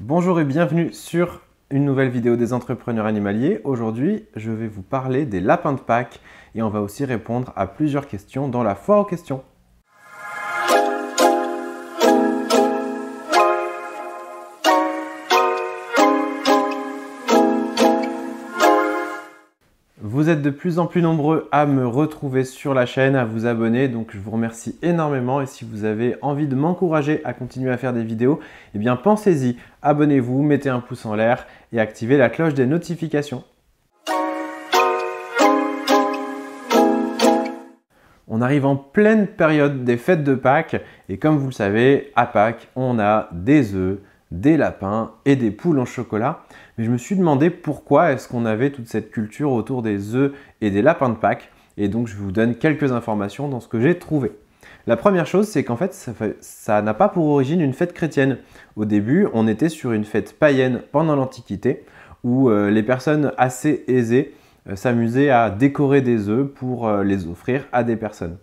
Bonjour et bienvenue sur une nouvelle vidéo des entrepreneurs animaliers. Aujourd'hui, je vais vous parler des lapins de Pâques et on va aussi répondre à plusieurs questions dans la foire aux questions. Vous êtes de plus en plus nombreux à me retrouver sur la chaîne, à vous abonner, donc je vous remercie énormément. Et si vous avez envie de m'encourager à continuer à faire des vidéos, eh bien pensez-y, abonnez-vous, mettez un pouce en l'air et activez la cloche des notifications. On arrive en pleine période des fêtes de Pâques et comme vous le savez, à Pâques, on a des œufs, des lapins et des poules en chocolat. Mais je me suis demandé pourquoi est-ce qu'on avait toute cette culture autour des œufs et des lapins de Pâques. Et donc je vous donne quelques informations dans ce que j'ai trouvé. La première chose, c'est qu'en fait, ça n'a pas pour origine une fête chrétienne. Au début, on était sur une fête païenne pendant l'Antiquité, où euh, les personnes assez aisées euh, s'amusaient à décorer des œufs pour euh, les offrir à des personnes.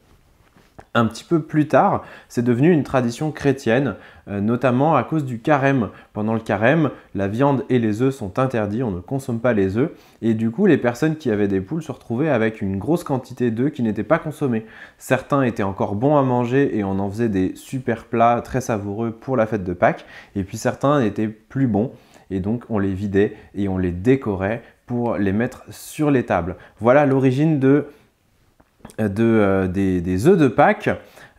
Un petit peu plus tard, c'est devenu une tradition chrétienne, euh, notamment à cause du carême. Pendant le carême, la viande et les œufs sont interdits, on ne consomme pas les œufs, et du coup, les personnes qui avaient des poules se retrouvaient avec une grosse quantité d'œufs qui n'étaient pas consommés. Certains étaient encore bons à manger et on en faisait des super plats très savoureux pour la fête de Pâques, et puis certains étaient plus bons, et donc on les vidait et on les décorait pour les mettre sur les tables. Voilà l'origine de de, euh, des, œufs de Pâques.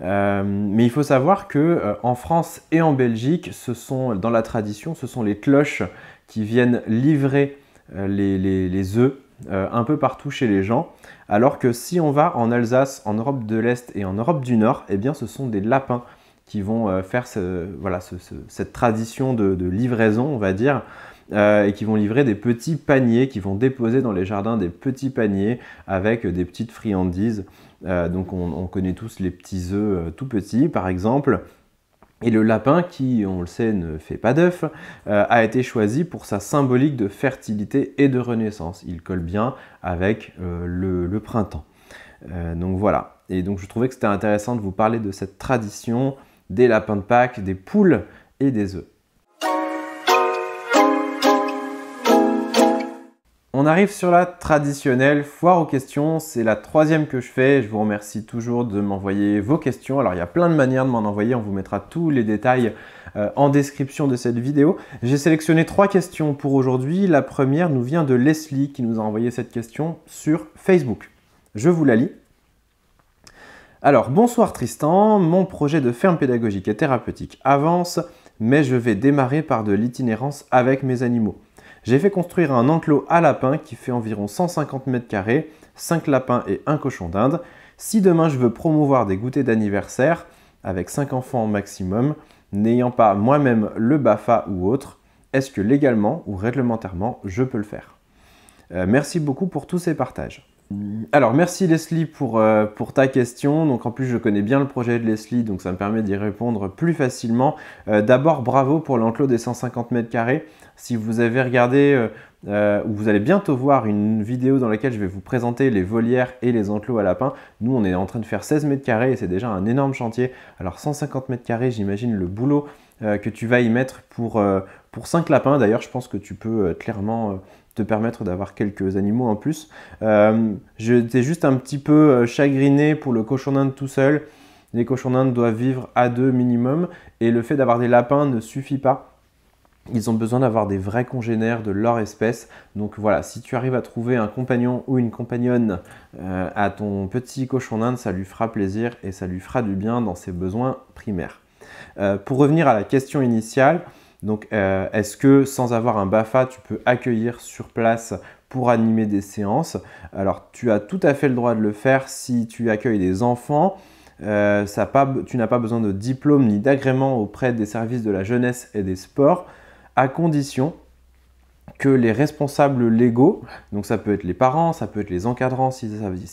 Euh, mais il faut savoir que euh, en France et en Belgique, ce sont, dans la tradition, ce sont les cloches qui viennent livrer les, les, œufs un peu partout chez les gens. Alors que si on va en Alsace, en Europe de l'Est et en Europe du Nord, eh bien ce sont des lapins qui vont faire voilà, cette tradition de, livraison, on va dire, euh, et qui vont livrer des petits paniers, qui vont déposer dans les jardins des petits paniers avec des petites friandises. Euh, donc on, connaît tous les petits œufs euh, tout petits par exemple. Et le lapin, qui on le sait ne fait pas d'œufs, a été choisi pour sa symbolique de fertilité et de renaissance. Il colle bien avec le, printemps. donc voilà. Et donc je trouvais que c'était intéressant de vous parler de cette tradition des lapins de Pâques, des poules et des œufs. On arrive sur la traditionnelle foire aux questions. C'est la troisième que je fais. Je vous remercie toujours de m'envoyer vos questions. Alors il y a plein de manières de m'en envoyer. On vous mettra tous les détails euh, en description de cette vidéo. J'ai sélectionné trois questions pour aujourd'hui. La première nous vient de Leslie qui nous a envoyé cette question sur Facebook. Je vous la lis. Alors bonsoir Tristan, mon projet de ferme pédagogique et thérapeutique avance, mais je vais démarrer par de l'itinérance avec mes animaux. J'ai fait construire un enclos à lapins qui fait environ 150 mètres carrés, 5 lapins et un cochon d'Inde. Si demain je veux promouvoir des goûters d'anniversaire, avec 5 enfants au maximum, n'ayant pas moi-même le BAFA ou autre, est-ce que légalement ou réglementairement je peux le faire euh, Merci beaucoup pour tous ces partages. Alors merci Leslie euh, pour, ta question. Donc en plus je connais bien le projet de Leslie, donc ça me permet d'y répondre plus facilement. Euh, d'abord bravo pour l'enclos des 150 mètres carrés. Si vous avez regardé euh, ou vous allez bientôt voir une vidéo dans laquelle je vais vous présenter les volières et les enclos à lapins, nous on est en train de faire 16 mètres carrés et c'est déjà un énorme chantier. Alors 150 mètres carrés, j'imagine le boulot que tu vas y mettre pour, pour 5 lapins. D'ailleurs je pense que tu peux clairement permettre d'avoir quelques animaux en plus. Euh, J'étais juste un petit peu euh, chagriné pour le cochon d'Inde tout seul. Les cochons d'Inde doivent vivre à deux minimum et le fait d'avoir des lapins ne suffit pas. Ils ont besoin d'avoir des vrais congénères de leur espèce. Donc voilà, si tu arrives à trouver un compagnon ou une compagnonne euh, à ton petit cochon d'Inde, ça lui fera plaisir et ça lui fera du bien dans ses besoins primaires. Euh, pour revenir à la question initiale, donc, euh, est-ce que sans avoir un BAFA, tu peux accueillir sur place pour animer des séances Alors, tu as tout à fait le droit de le faire si tu accueilles des enfants. Euh, tu n'as pas besoin de diplôme ni d'agrément auprès des services de la jeunesse et des sports, à condition que les responsables légaux, donc ça peut être les parents, ça peut être les encadrants si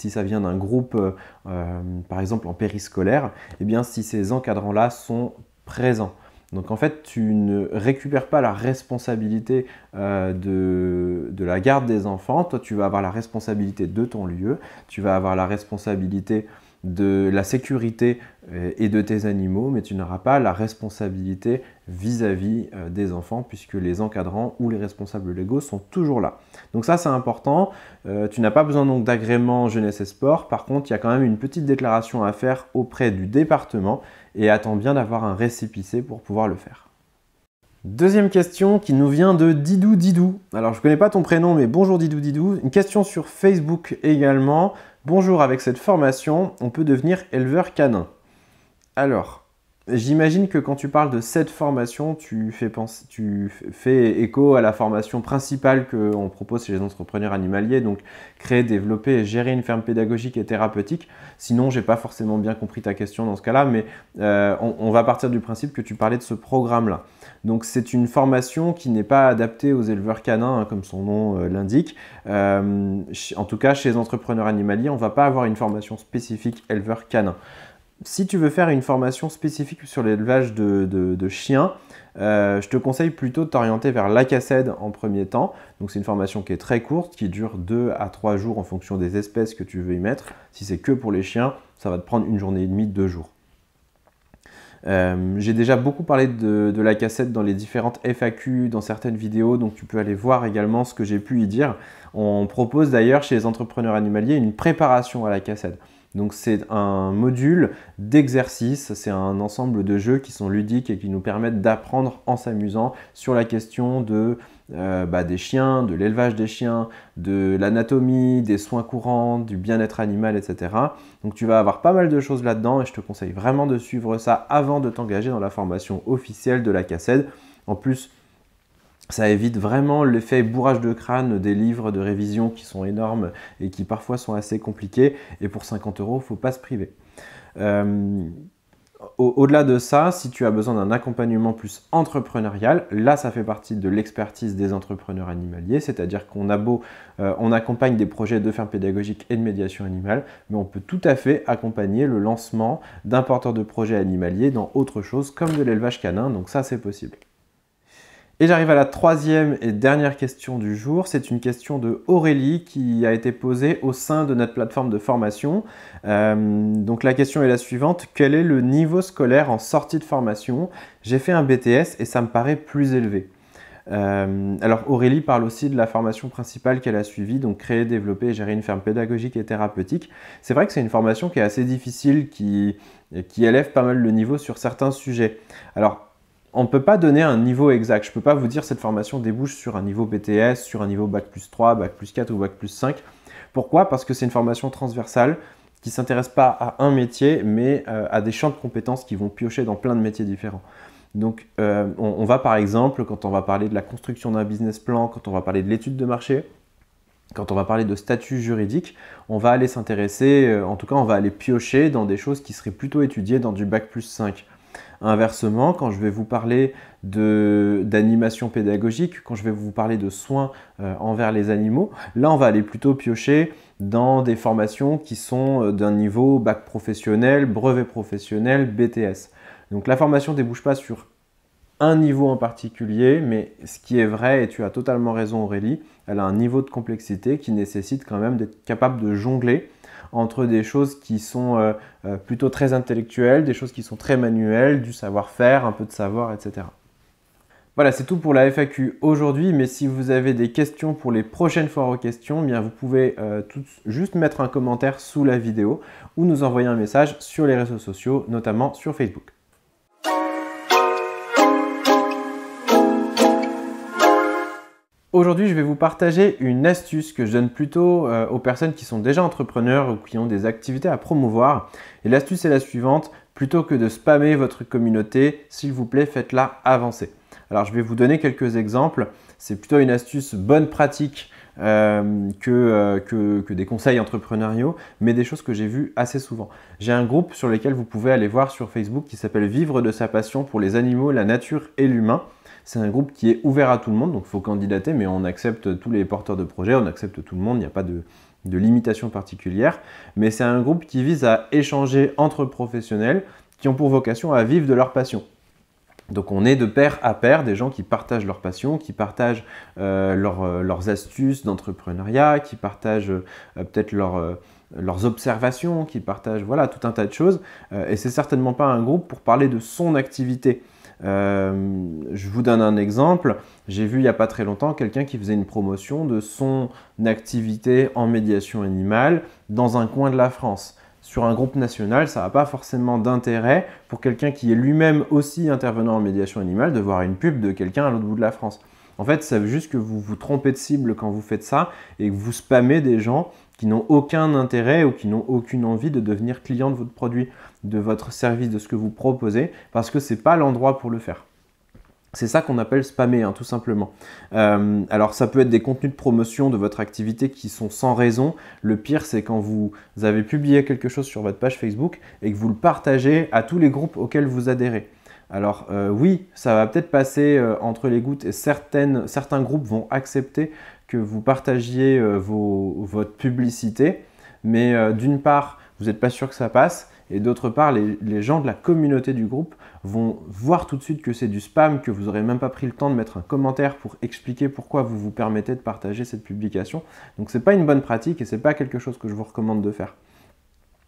ça, vient d'un groupe, euh, par exemple en périscolaire, et eh bien si ces encadrants-là sont présents. Donc en fait, tu ne récupères pas la responsabilité euh, de, la garde des enfants, toi tu vas avoir la responsabilité de ton lieu, tu vas avoir la responsabilité de la sécurité euh, et de tes animaux, mais tu n'auras pas la responsabilité vis-à-vis euh, des enfants, puisque les encadrants ou les responsables légaux sont toujours là. Donc ça, c'est important. tu n'as pas besoin donc d'agrément jeunesse et sport. Par contre, il y a quand même une petite déclaration à faire auprès du département et attend bien d'avoir un récépissé pour pouvoir le faire. Deuxième question qui nous vient de Didou Didou. Alors je ne connais pas ton prénom mais bonjour Didou Didou. Une question sur Facebook également. Bonjour avec cette formation, on peut devenir éleveur canin. Alors, J'imagine que quand tu parles de cette formation, tu fais, tu fais écho à la formation principale qu'on propose chez les entrepreneurs animaliers, donc créer, développer et gérer une ferme pédagogique et thérapeutique. Sinon, j'ai pas forcément bien compris ta question dans ce cas-là, mais euh, on, va partir du principe que tu parlais de ce programme-là. Donc c'est une formation qui n'est pas adaptée aux éleveurs canins, hein, comme son nom euh, l'indique. Euh, en tout cas, chez les entrepreneurs animaliers, on ne va pas avoir une formation spécifique éleveur canin si tu veux faire une formation spécifique sur l'élevage de, chiens, euh, je te conseille plutôt de t'orienter vers la en premier temps. Donc c'est une formation qui est très courte, qui dure 2 à 3 jours en fonction des espèces que tu veux y mettre. Si c'est que pour les chiens, ça va te prendre une journée et demie, deux jours. Euh, j'ai déjà beaucoup parlé de, de, la cassette dans les différentes FAQ, dans certaines vidéos, donc tu peux aller voir également ce que j'ai pu y dire. On propose d'ailleurs chez les entrepreneurs animaliers une préparation à la cassette. Donc c'est un module d'exercice, c'est un ensemble de jeux qui sont ludiques et qui nous permettent d'apprendre en s'amusant sur la question de, euh, bah, des chiens, de l'élevage des chiens, de l'anatomie, des soins courants, du bien-être animal, etc. Donc tu vas avoir pas mal de choses là-dedans et je te conseille vraiment de suivre ça avant de t'engager dans la formation officielle de la CACED. En plus, ça évite vraiment l'effet bourrage de crâne des livres de révision qui sont énormes et qui parfois sont assez compliqués. Et pour 50 euros, il faut pas se priver. Euh, au-delà de ça, si tu as besoin d'un accompagnement plus entrepreneurial, là ça fait partie de l'expertise des entrepreneurs animaliers, c'est-à-dire qu'on euh, accompagne des projets de ferme pédagogique et de médiation animale, mais on peut tout à fait accompagner le lancement d'un porteur de projet animalier dans autre chose comme de l'élevage canin, donc ça c'est possible. Et j'arrive à la troisième et dernière question du jour. C'est une question de Aurélie qui a été posée au sein de notre plateforme de formation. Euh, donc la question est la suivante. Quel est le niveau scolaire en sortie de formation J'ai fait un BTS et ça me paraît plus élevé. Euh, alors Aurélie parle aussi de la formation principale qu'elle a suivie, donc créer, développer et gérer une ferme pédagogique et thérapeutique. C'est vrai que c'est une formation qui est assez difficile, qui, qui élève pas mal le niveau sur certains sujets. Alors on ne peut pas donner un niveau exact. Je ne peux pas vous dire cette formation débouche sur un niveau BTS, sur un niveau Bac plus 3, Bac plus 4 ou Bac plus 5. Pourquoi Parce que c'est une formation transversale qui ne s'intéresse pas à un métier, mais euh, à des champs de compétences qui vont piocher dans plein de métiers différents. Donc euh, on, va par exemple, quand on va parler de la construction d'un business plan, quand on va parler de l'étude de marché, quand on va parler de statut juridique, on va aller s'intéresser, euh, en tout cas on va aller piocher dans des choses qui seraient plutôt étudiées dans du Bac plus 5. Inversement, quand je vais vous parler d'animation pédagogique, quand je vais vous parler de soins euh, envers les animaux, là on va aller plutôt piocher dans des formations qui sont euh, d'un niveau bac professionnel, brevet professionnel, BTS. Donc la formation ne débouche pas sur un niveau en particulier, mais ce qui est vrai, et tu as totalement raison Aurélie, elle a un niveau de complexité qui nécessite quand même d'être capable de jongler entre des choses qui sont euh, euh, plutôt très intellectuelles, des choses qui sont très manuelles, du savoir-faire, un peu de savoir, etc. Voilà, c'est tout pour la FAQ aujourd'hui, mais si vous avez des questions pour les prochaines fois aux questions, eh bien vous pouvez euh, tout, juste mettre un commentaire sous la vidéo ou nous envoyer un message sur les réseaux sociaux, notamment sur Facebook. Aujourd'hui, je vais vous partager une astuce que je donne plutôt euh, aux personnes qui sont déjà entrepreneurs ou qui ont des activités à promouvoir. Et l'astuce est la suivante, plutôt que de spammer votre communauté, s'il vous plaît, faites-la avancer. Alors, je vais vous donner quelques exemples. C'est plutôt une astuce bonne pratique euh, euh, que, que, des conseils entrepreneuriaux, mais des choses que j'ai vues assez souvent. J'ai un groupe sur lequel vous pouvez aller voir sur Facebook qui s'appelle Vivre de sa passion pour les animaux, la nature et l'humain. C'est un groupe qui est ouvert à tout le monde, donc il faut candidater, mais on accepte tous les porteurs de projets, on accepte tout le monde, il n'y a pas de, limitation particulière. Mais c'est un groupe qui vise à échanger entre professionnels qui ont pour vocation à vivre de leur passion. Donc on est de pair à pair des gens qui partagent leur passion, qui partagent euh, euh, leurs astuces d'entrepreneuriat, qui partagent euh, peut-être leurs observations, qui partagent voilà tout un tas de choses. Et et c'est certainement pas un groupe pour parler de son activité. Euh, je vous donne un exemple. J'ai vu il n'y a pas très longtemps quelqu'un qui faisait une promotion de son activité en médiation animale dans un coin de la France. Sur un groupe national, ça n'a pas forcément d'intérêt pour quelqu'un qui est lui-même aussi intervenant en médiation animale de voir une pub de quelqu'un à l'autre bout de la France. En fait, ça veut juste que vous vous trompez de cible quand vous faites ça et que vous spammez des gens qui n'ont aucun intérêt ou qui n'ont aucune envie de devenir client de votre produit, de votre service, de ce que vous proposez, parce que ce n'est pas l'endroit pour le faire. C'est ça qu'on appelle spammer, hein, tout simplement. Euh, alors ça peut être des contenus de promotion de votre activité qui sont sans raison. Le pire, c'est quand vous avez publié quelque chose sur votre page Facebook et que vous le partagez à tous les groupes auxquels vous adhérez. Alors euh, oui, ça va peut-être passer euh, entre les gouttes et certains groupes vont accepter vous partagiez euh, votre publicité, mais euh, d'une part, vous n'êtes pas sûr que ça passe, et d'autre part, les, gens de la communauté du groupe vont voir tout de suite que c'est du spam, que vous n'aurez même pas pris le temps de mettre un commentaire pour expliquer pourquoi vous vous permettez de partager cette publication. Donc ce n'est pas une bonne pratique et ce n'est pas quelque chose que je vous recommande de faire.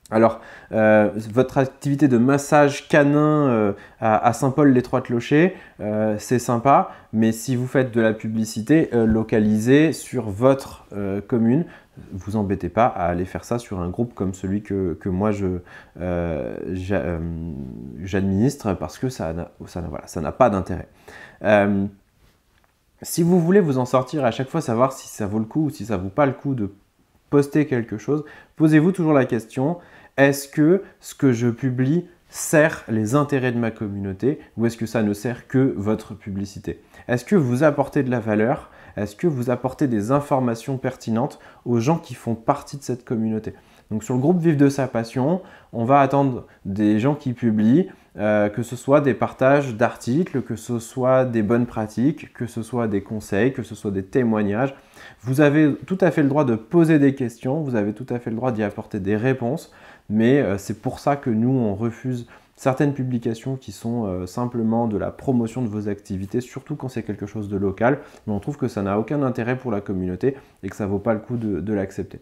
Alors, euh, votre activité de massage canin euh, à, Saint-Paul-les-Trois-Clochers, euh, c'est sympa, mais si vous faites de la publicité localisée sur votre commune, vous embêtez pas à aller faire ça sur un groupe comme celui que, moi j'administre parce que ça n'a pas d'intérêt. si vous voulez vous en sortir à chaque fois, savoir si ça vaut le coup ou si ça vaut pas le coup de poster quelque chose, posez-vous toujours la question est-ce que ce que je publie sert les intérêts de ma communauté ou est-ce que ça ne sert que votre publicité Est-ce que vous apportez de la valeur Est-ce que vous apportez des informations pertinentes aux gens qui font partie de cette communauté donc sur le groupe Vive de sa passion, on va attendre des gens qui publient, euh, que ce soit des partages d'articles, que ce soit des bonnes pratiques, que ce soit des conseils, que ce soit des témoignages. Vous avez tout à fait le droit de poser des questions, vous avez tout à fait le droit d'y apporter des réponses, mais euh, c'est pour ça que nous, on refuse certaines publications qui sont euh, simplement de la promotion de vos activités, surtout quand c'est quelque chose de local, mais on trouve que ça n'a aucun intérêt pour la communauté et que ça ne vaut pas le coup de l'accepter.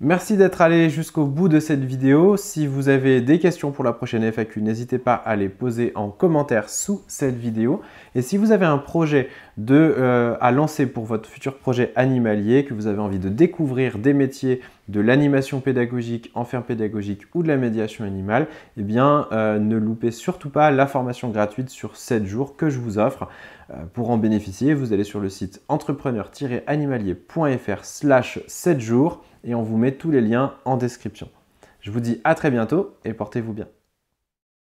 Merci d'être allé jusqu'au bout de cette vidéo. Si vous avez des questions pour la prochaine FAQ, n'hésitez pas à les poser en commentaire sous cette vidéo. Et si vous avez un projet euh, à lancer pour votre futur projet animalier, que vous avez envie de découvrir des métiers de l'animation pédagogique, en pédagogique ou de la médiation animale, eh bien euh, ne loupez surtout pas la formation gratuite sur 7 jours que je vous offre. Euh, pour en bénéficier, vous allez sur le site entrepreneur-animalier.fr slash 7 jours et on vous met tous les liens en description. Je vous dis à très bientôt et portez-vous bien.